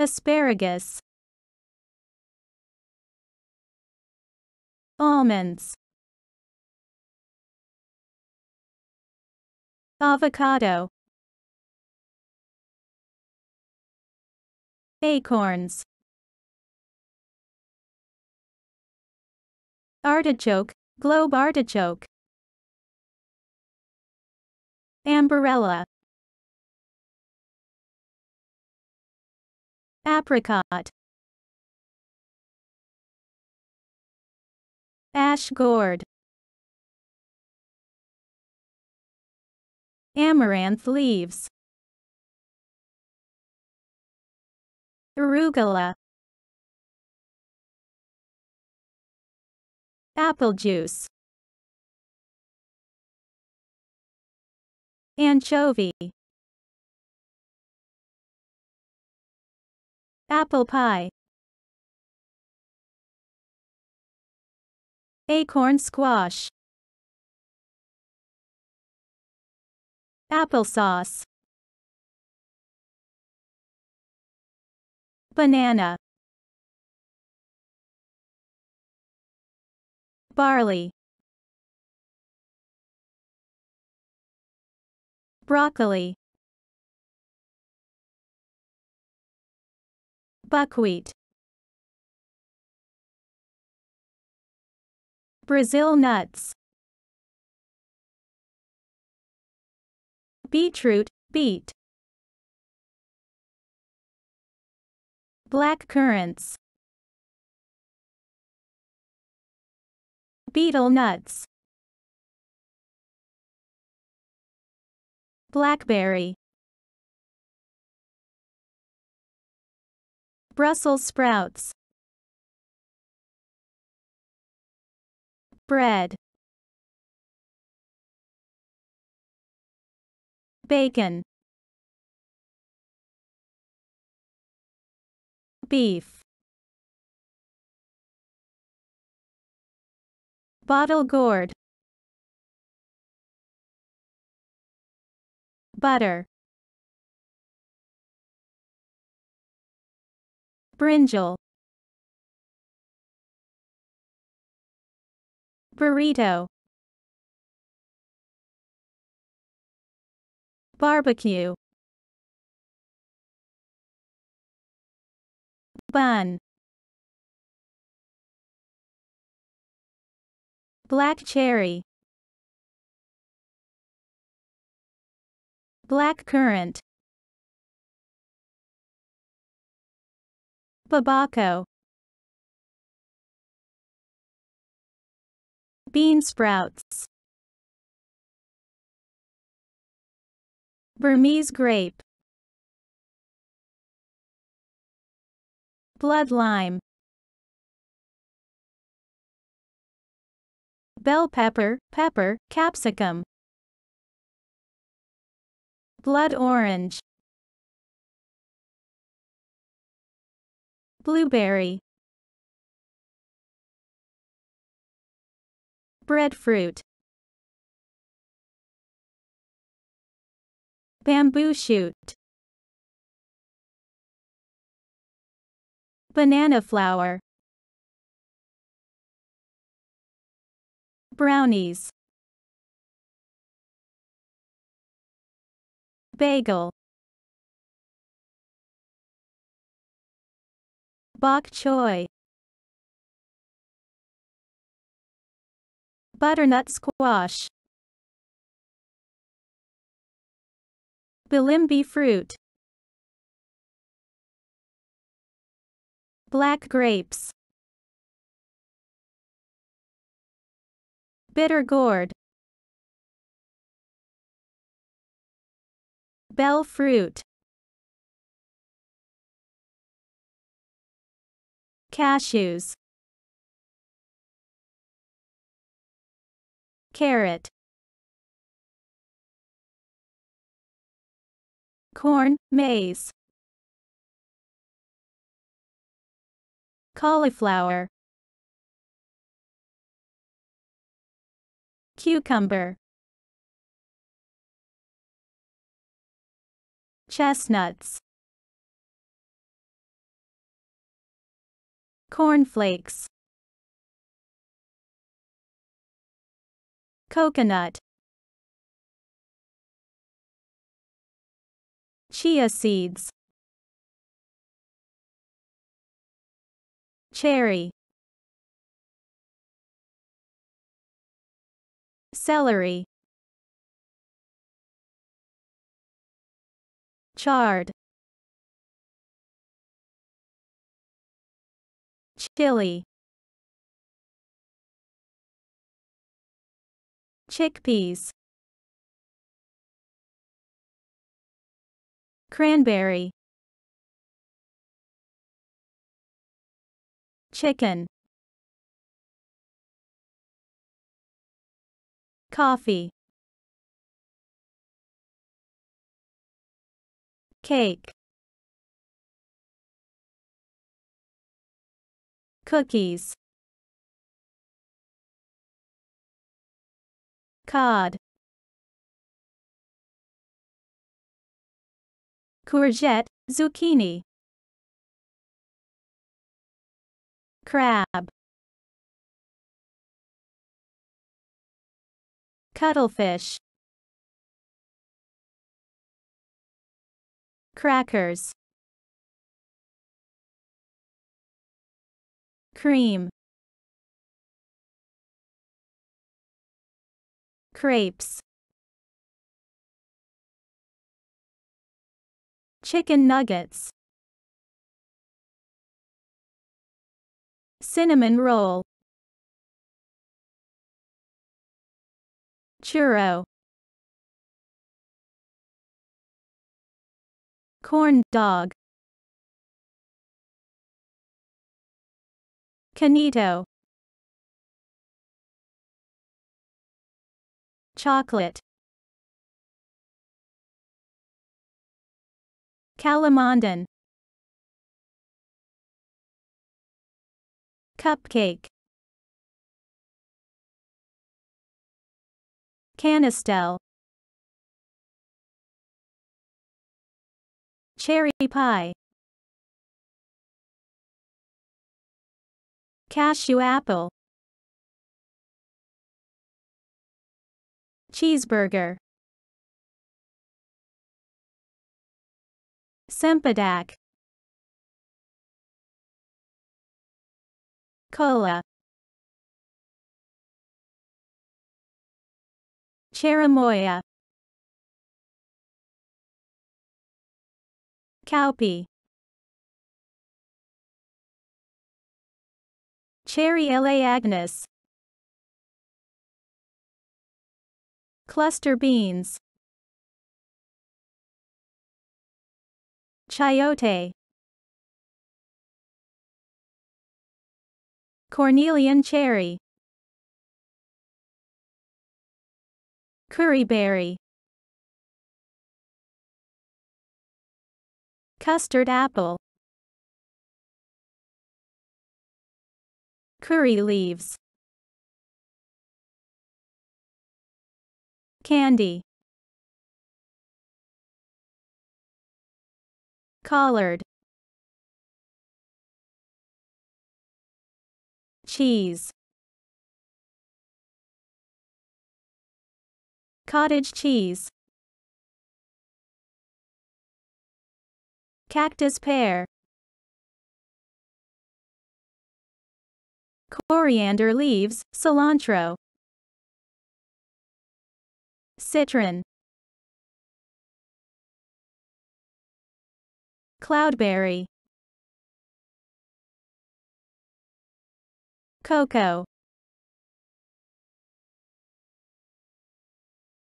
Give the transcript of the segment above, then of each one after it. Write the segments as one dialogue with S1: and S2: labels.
S1: asparagus, almonds, avocado, acorns, artichoke, globe artichoke, amberella. apricot ash gourd amaranth leaves arugula apple juice anchovy Apple pie. Acorn squash. Applesauce. Banana. Barley. Broccoli. Buckwheat Brazil nuts Beetroot, beet Black currants Beetle nuts Blackberry Brussels sprouts. Bread. Bacon. Beef. Bottle gourd. Butter. Brinjal. Burrito. Barbecue. Bun. Black cherry. Black currant. Babako. Bean sprouts. Burmese grape. Blood lime. Bell pepper, pepper, capsicum. Blood orange. Blueberry. Breadfruit. Bamboo shoot. Banana flower. Brownies. Bagel. Bok choy. Butternut squash. Bilimbi fruit. Black grapes. Bitter gourd. Bell fruit. cashews carrot corn, maize cauliflower cucumber chestnuts Corn flakes, coconut chia seeds cherry celery chard chili chickpeas cranberry chicken coffee cake cookies cod courgette, zucchini crab cuttlefish crackers cream crepes chicken nuggets cinnamon roll churro corn dog Canito. Chocolate. Calamandan. Cupcake. Canistel. Cherry pie. cashew apple cheeseburger sempadak, cola cherimoya cowpea Cherry LA Agnes. Cluster beans. Chayote. Cornelian cherry. berry, Custard apple. Curry leaves. Candy. Collard. Cheese. Cottage cheese. Cactus pear. coriander leaves, cilantro, citron, cloudberry, cocoa,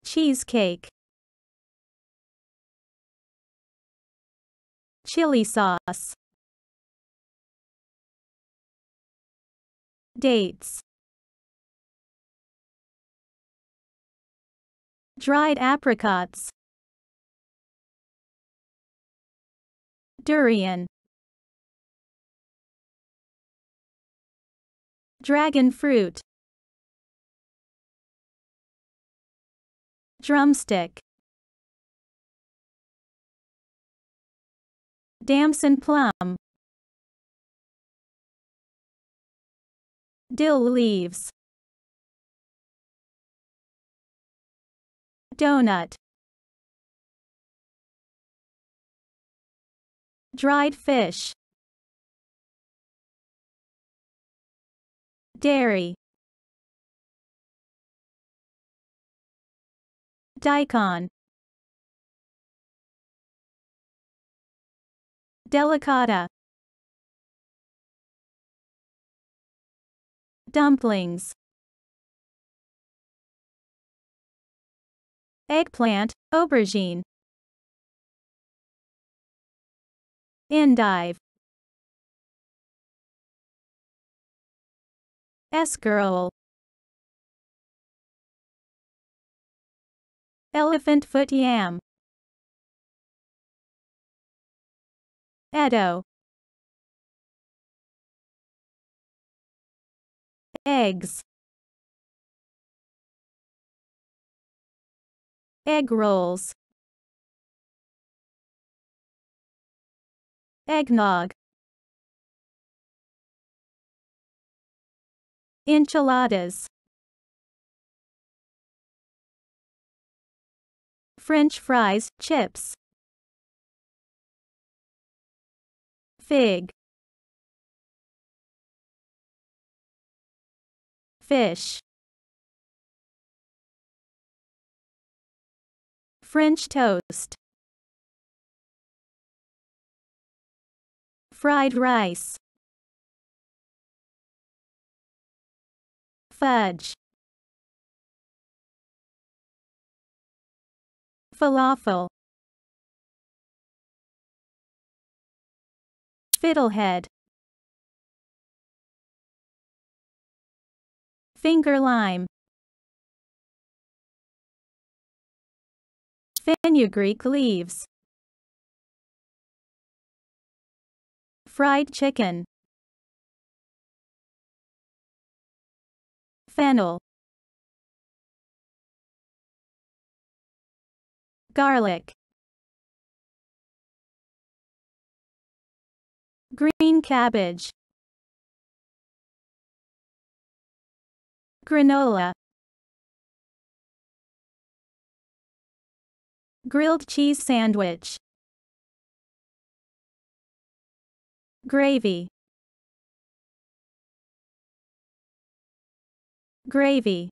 S1: cheesecake, chili sauce, Dates Dried apricots Durian Dragon fruit Drumstick Damson plum Dill leaves. Donut. Dried fish. Dairy. Daikon. Delicata Dumplings. Eggplant, aubergine. Endive. Escarole. Elephant foot yam. Edo. eggs egg rolls eggnog enchiladas french fries chips fig fish. French toast. Fried rice. Fudge. Falafel. Fiddlehead Finger lime. Fenugreek leaves. Fried chicken. Fennel. Garlic. Green cabbage. Granola Grilled cheese sandwich Gravy Gravy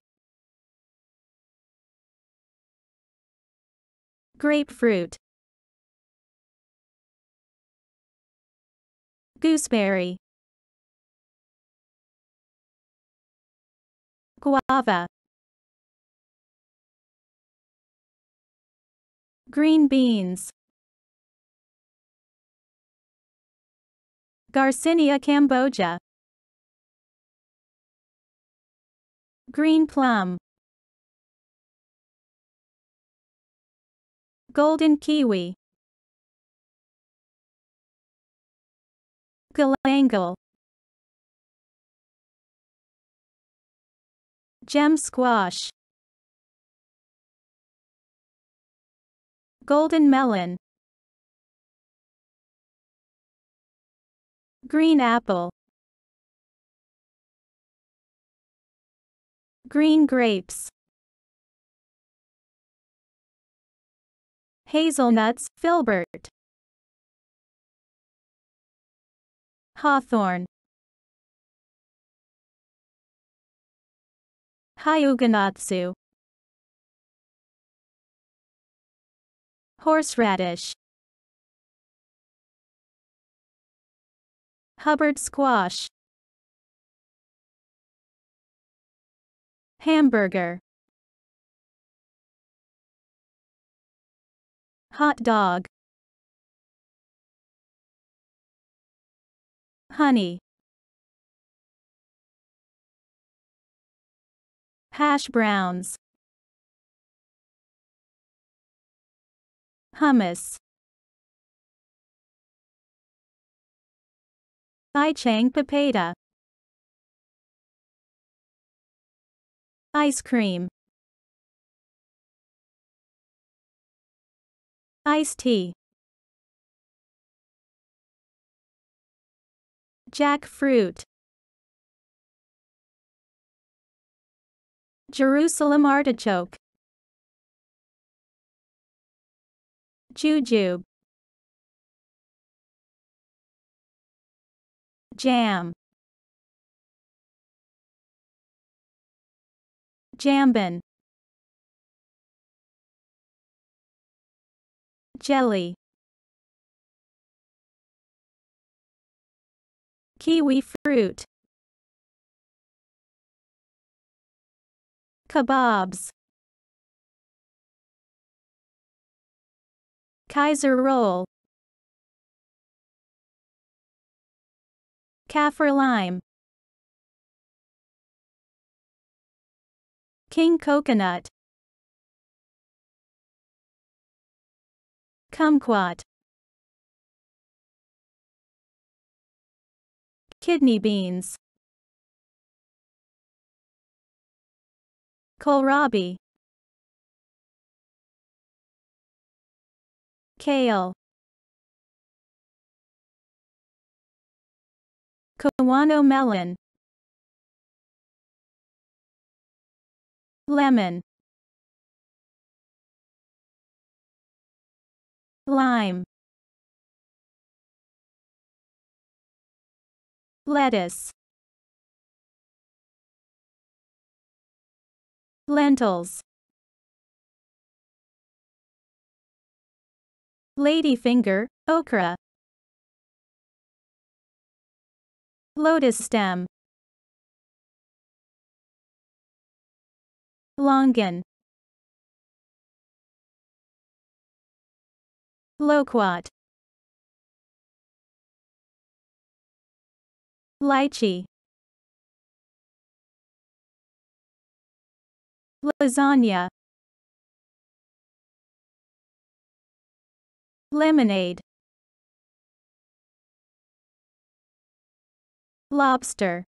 S1: Grapefruit Gooseberry guava green beans Garcinia cambogia green plum golden kiwi galangal Gem squash. Golden melon. Green apple. Green grapes. Hazelnuts, filbert. Hawthorn Hyuganatsu. Horseradish. Hubbard squash. Hamburger. Hot dog. Honey. Hash browns. Hummus. chang papaya. Ice cream. Iced tea. Jackfruit. Jerusalem artichoke. Jujube. Jam. Jambin. Jelly. Kiwi fruit. Kebabs. Kaiser roll. Kaffir lime. King coconut. Kumquat. Kidney beans. kohlrabi kale Kawano melon lemon lime lettuce Lentils Ladyfinger, okra Lotus stem Longan Loquat Lychee lasagna lemonade lobster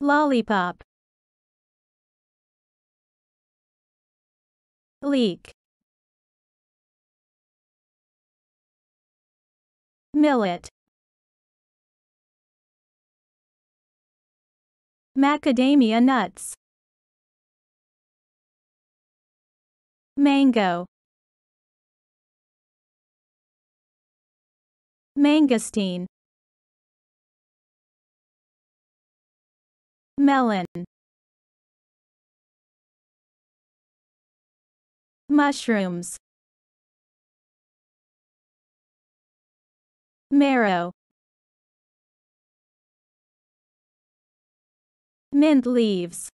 S1: lollipop leek millet Macadamia nuts. Mango. Mangosteen. Melon. Mushrooms. Marrow. mint leaves,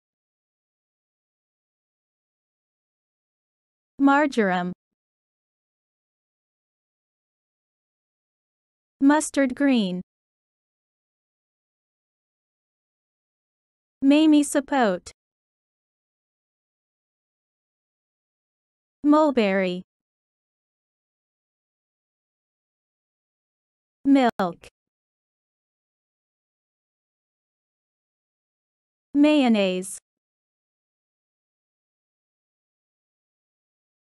S1: marjoram, mustard green, mamie sapote, mulberry, milk. Mayonnaise.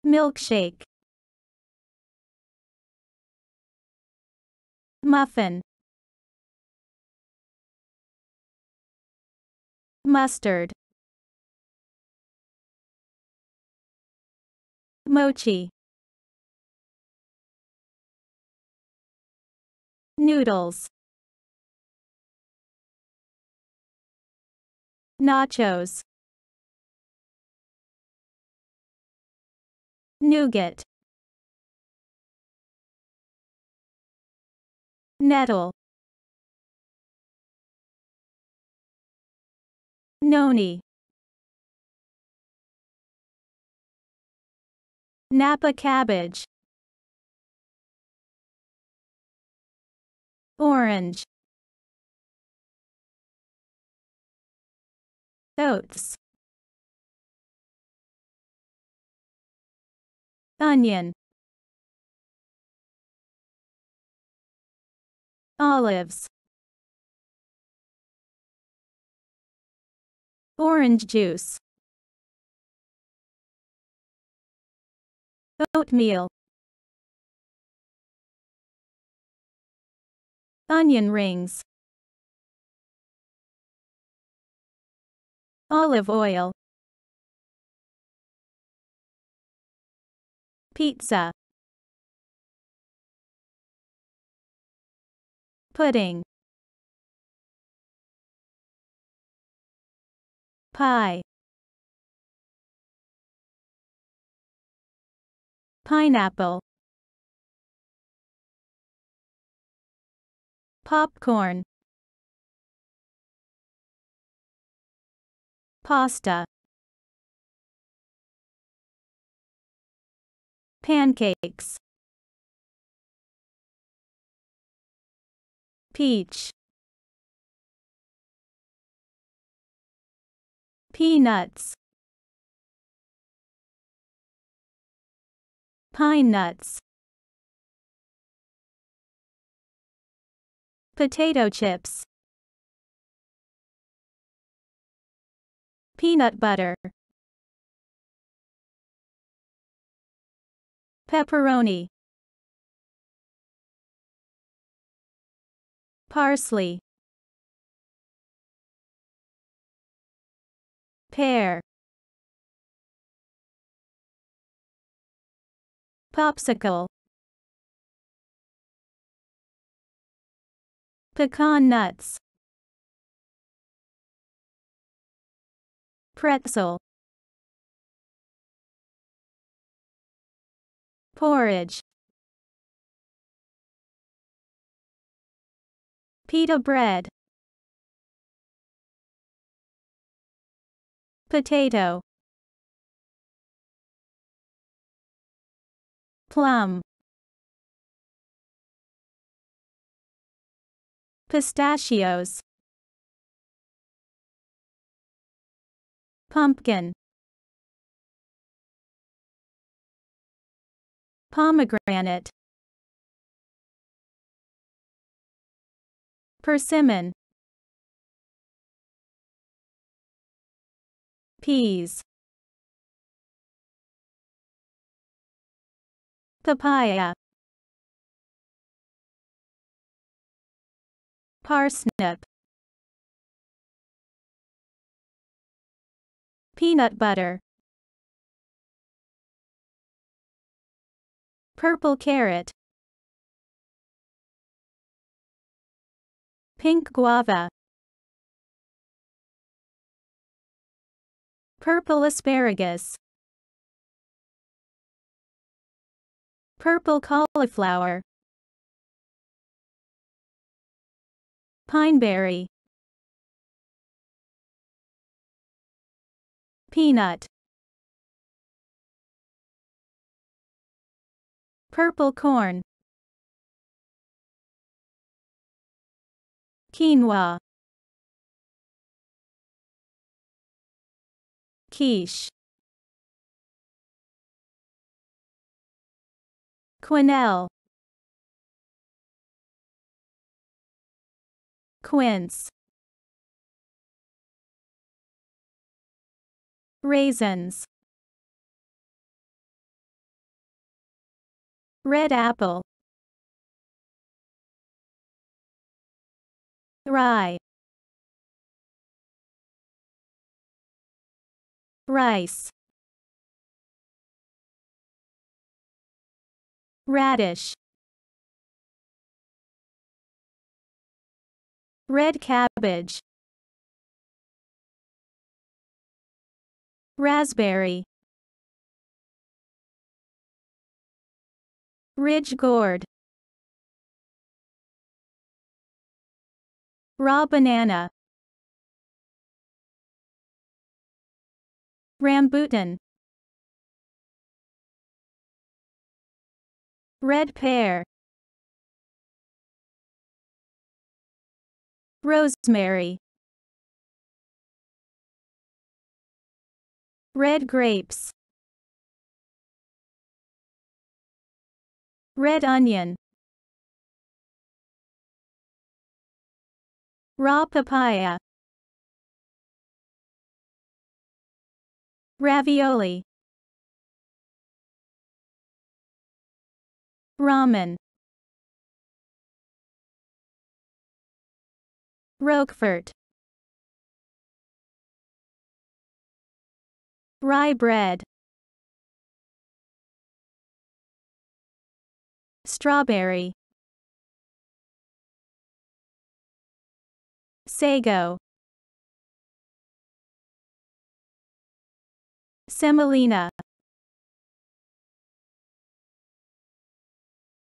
S1: Milkshake. Muffin. Mustard. Mochi. Noodles Nachos. Nougat. Nettle. Noni. Napa cabbage. Orange. oats, onion, olives, orange juice, oatmeal, onion rings, olive oil pizza pudding pie pineapple popcorn Pasta. Pancakes. Peach. Peanuts. Pine nuts. Potato chips. peanut butter, pepperoni, parsley, pear, popsicle, pecan nuts. pretzel porridge pita bread potato plum pistachios pumpkin pomegranate persimmon peas papaya parsnip Peanut butter. Purple carrot. Pink guava. Purple asparagus. Purple cauliflower. Pineberry Peanut. Purple corn. Quinoa. Quiche. Quenelle. Quince. Raisins. Red apple. Rye. Rice. Radish. Red cabbage. Raspberry Ridge gourd Raw banana Rambutan Red pear Rosemary Red grapes. Red onion. Raw papaya. Ravioli. Ramen. Roquefort. Rye bread. Strawberry. Sago. Semolina.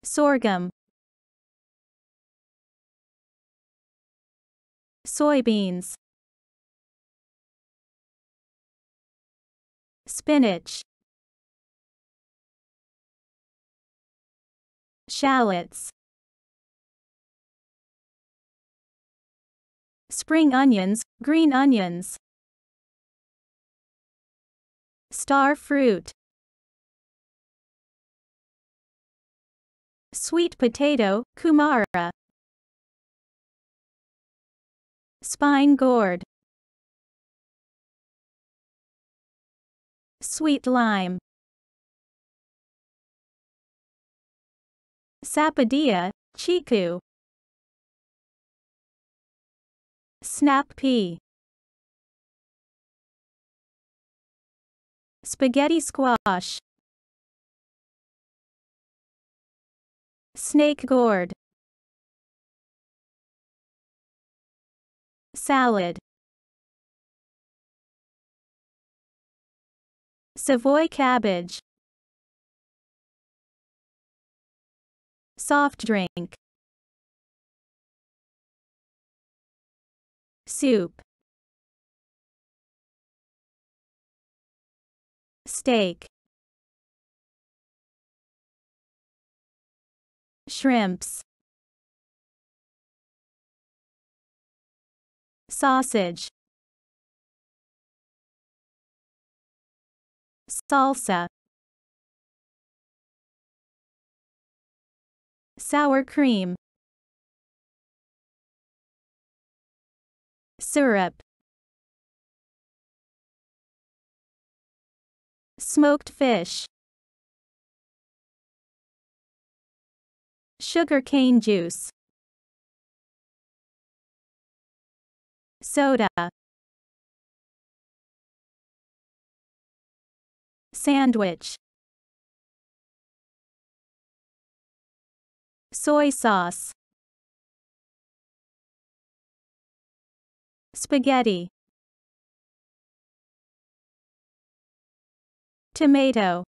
S1: Sorghum. Soybeans. Spinach Shallots Spring onions, green onions Star fruit Sweet potato, kumara Spine gourd Sweet lime. Sapodilla, Chiku. Snap pea. Spaghetti squash. Snake gourd. Salad. Savoy cabbage. Soft drink. Soup. Steak. Shrimps. Sausage. salsa, sour cream, syrup, smoked fish, sugar cane juice, soda, Sandwich Soy sauce Spaghetti Tomato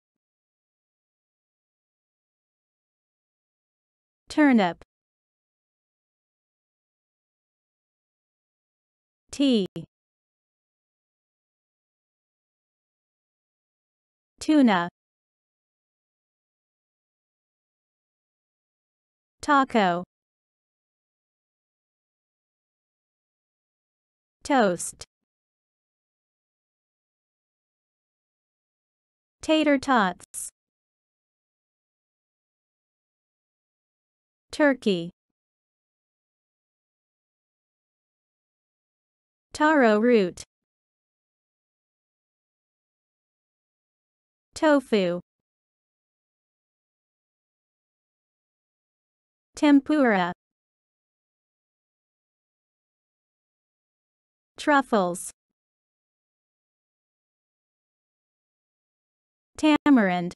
S1: Turnip Tea Tuna. Taco. Toast. Tater tots. Turkey. Taro root. Tofu. Tempura. Truffles. Tamarind.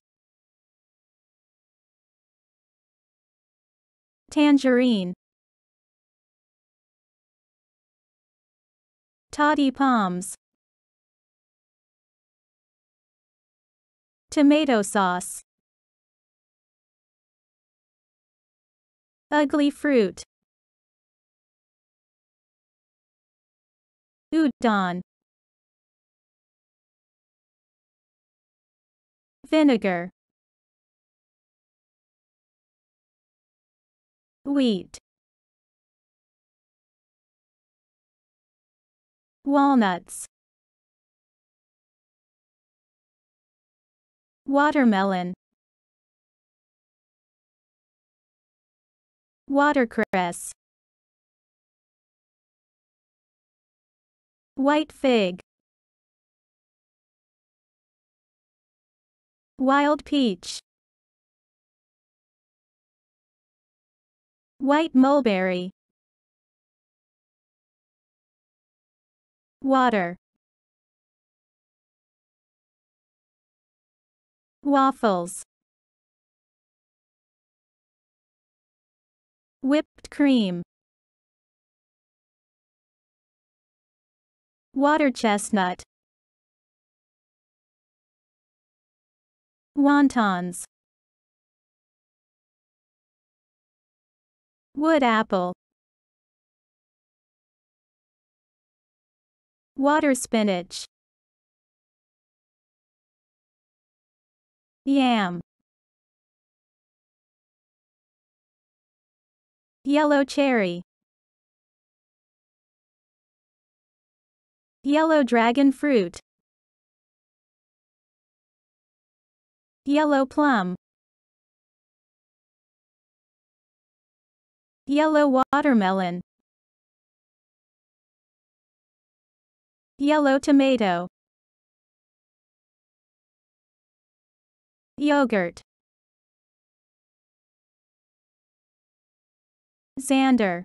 S1: Tangerine. Toddy palms. Tomato sauce. Ugly fruit. Udon. Vinegar. Wheat. Walnuts Watermelon Watercress White fig Wild peach White mulberry Water Waffles. Whipped cream. Water chestnut. Wontons. Wood apple. Water spinach. Yam. Yellow cherry. Yellow dragon fruit. Yellow plum. Yellow watermelon. Yellow tomato. Yogurt Xander